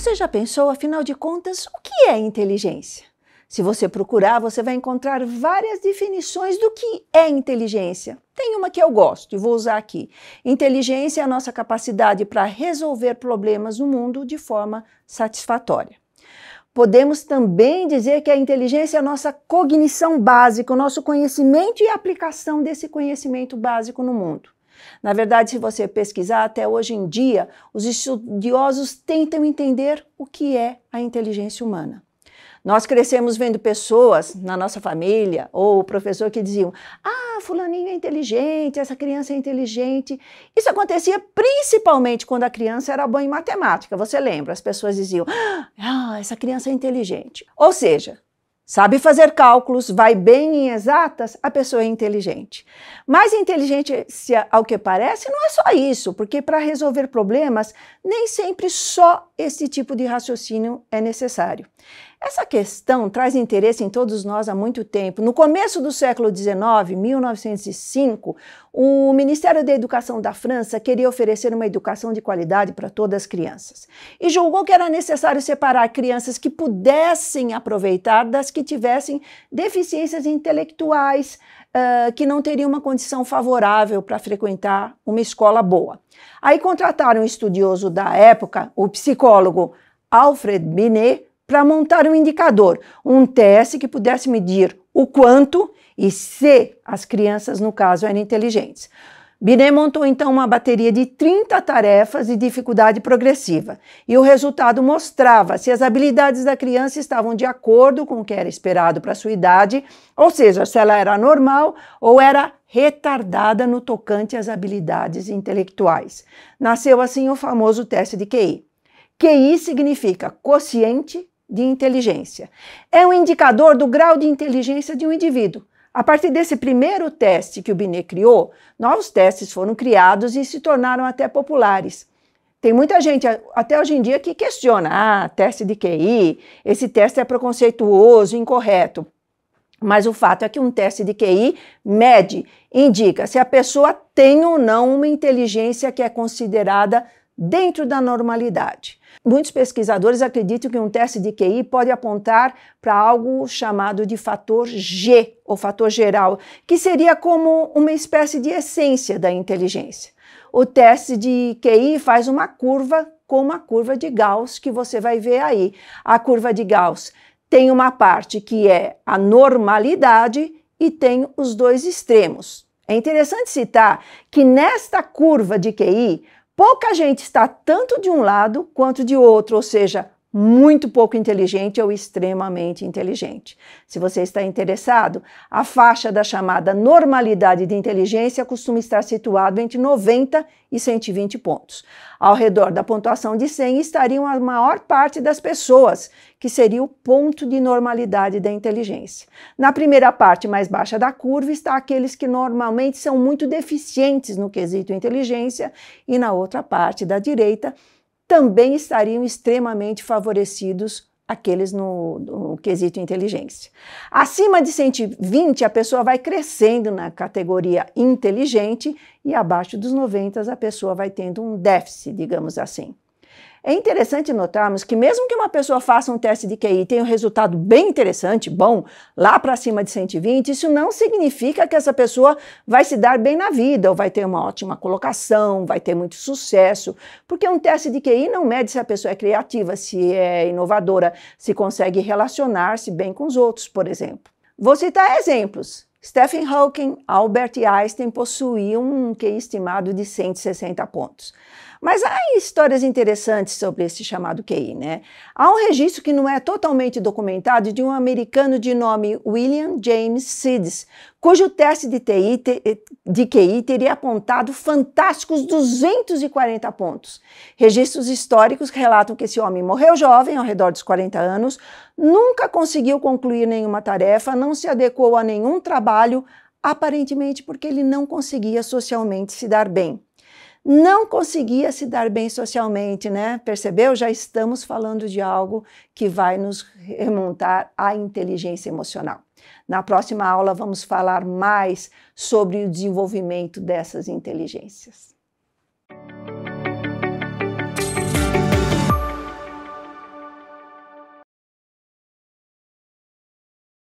Você já pensou, afinal de contas, o que é inteligência? Se você procurar, você vai encontrar várias definições do que é inteligência. Tem uma que eu gosto e vou usar aqui. Inteligência é a nossa capacidade para resolver problemas no mundo de forma satisfatória. Podemos também dizer que a inteligência é a nossa cognição básica, o nosso conhecimento e a aplicação desse conhecimento básico no mundo. Na verdade, se você pesquisar até hoje em dia, os estudiosos tentam entender o que é a inteligência humana. Nós crescemos vendo pessoas na nossa família ou o professor que diziam: Ah, Fulaninho é inteligente, essa criança é inteligente. Isso acontecia principalmente quando a criança era boa em matemática. Você lembra? As pessoas diziam: Ah, essa criança é inteligente. Ou seja, sabe fazer cálculos, vai bem em exatas, a pessoa é inteligente. Mas inteligência, ao que parece, não é só isso, porque para resolver problemas, nem sempre só esse tipo de raciocínio é necessário. Essa questão traz interesse em todos nós há muito tempo. No começo do século XIX, 1905, o Ministério da Educação da França queria oferecer uma educação de qualidade para todas as crianças e julgou que era necessário separar crianças que pudessem aproveitar das que tivessem deficiências intelectuais, Uh, que não teriam uma condição favorável para frequentar uma escola boa. Aí contrataram um estudioso da época, o psicólogo Alfred Binet, para montar um indicador, um teste que pudesse medir o quanto e se as crianças, no caso, eram inteligentes. Binet montou então uma bateria de 30 tarefas de dificuldade progressiva e o resultado mostrava se as habilidades da criança estavam de acordo com o que era esperado para sua idade, ou seja, se ela era normal ou era retardada no tocante às habilidades intelectuais. Nasceu assim o famoso teste de QI. QI significa quociente de inteligência. É um indicador do grau de inteligência de um indivíduo. A partir desse primeiro teste que o Binet criou, novos testes foram criados e se tornaram até populares. Tem muita gente até hoje em dia que questiona: ah, teste de QI, esse teste é preconceituoso, incorreto. Mas o fato é que um teste de QI mede, indica se a pessoa tem ou não uma inteligência que é considerada dentro da normalidade. Muitos pesquisadores acreditam que um teste de QI pode apontar para algo chamado de fator G, ou fator geral, que seria como uma espécie de essência da inteligência. O teste de QI faz uma curva como a curva de Gauss que você vai ver aí. A curva de Gauss tem uma parte que é a normalidade e tem os dois extremos. É interessante citar que nesta curva de QI pouca gente está tanto de um lado quanto de outro, ou seja, muito pouco inteligente ou extremamente inteligente. Se você está interessado, a faixa da chamada normalidade de inteligência costuma estar situada entre 90 e 120 pontos. Ao redor da pontuação de 100 estariam a maior parte das pessoas, que seria o ponto de normalidade da inteligência. Na primeira parte mais baixa da curva está aqueles que normalmente são muito deficientes no quesito inteligência e na outra parte da direita também estariam extremamente favorecidos aqueles no, no, quesito inteligência. Acima de 120, a pessoa vai crescendo na categoria inteligente e abaixo dos 90, a pessoa vai tendo um déficit, digamos assim. É interessante notarmos que, mesmo que uma pessoa faça um teste de QI e tenha um resultado bem interessante, bom, lá para cima de 120, isso não significa que essa pessoa vai se dar bem na vida, ou vai ter uma ótima colocação, vai ter muito sucesso, porque um teste de QI não mede se a pessoa é criativa, se é inovadora, se consegue relacionar-se bem com os outros, por exemplo. Vou citar exemplos. Stephen Hawking, Albert Einstein possuíam um QI estimado de 160 pontos. Mas há histórias interessantes sobre esse chamado QI, né? Há um registro que não é totalmente documentado de um americano de nome William James Siddes, cujo teste de, TI, de QI teria apontado fantásticos 240 pontos. Registros históricos relatam que esse homem morreu jovem, ao redor dos 40 anos, nunca conseguiu concluir nenhuma tarefa, não se adequou a nenhum trabalho, aparentemente porque ele não conseguia socialmente se dar bem não conseguia se dar bem socialmente, né? Percebeu? Já estamos falando de algo que vai nos remontar à inteligência emocional. Na próxima aula, vamos falar mais sobre o desenvolvimento dessas inteligências.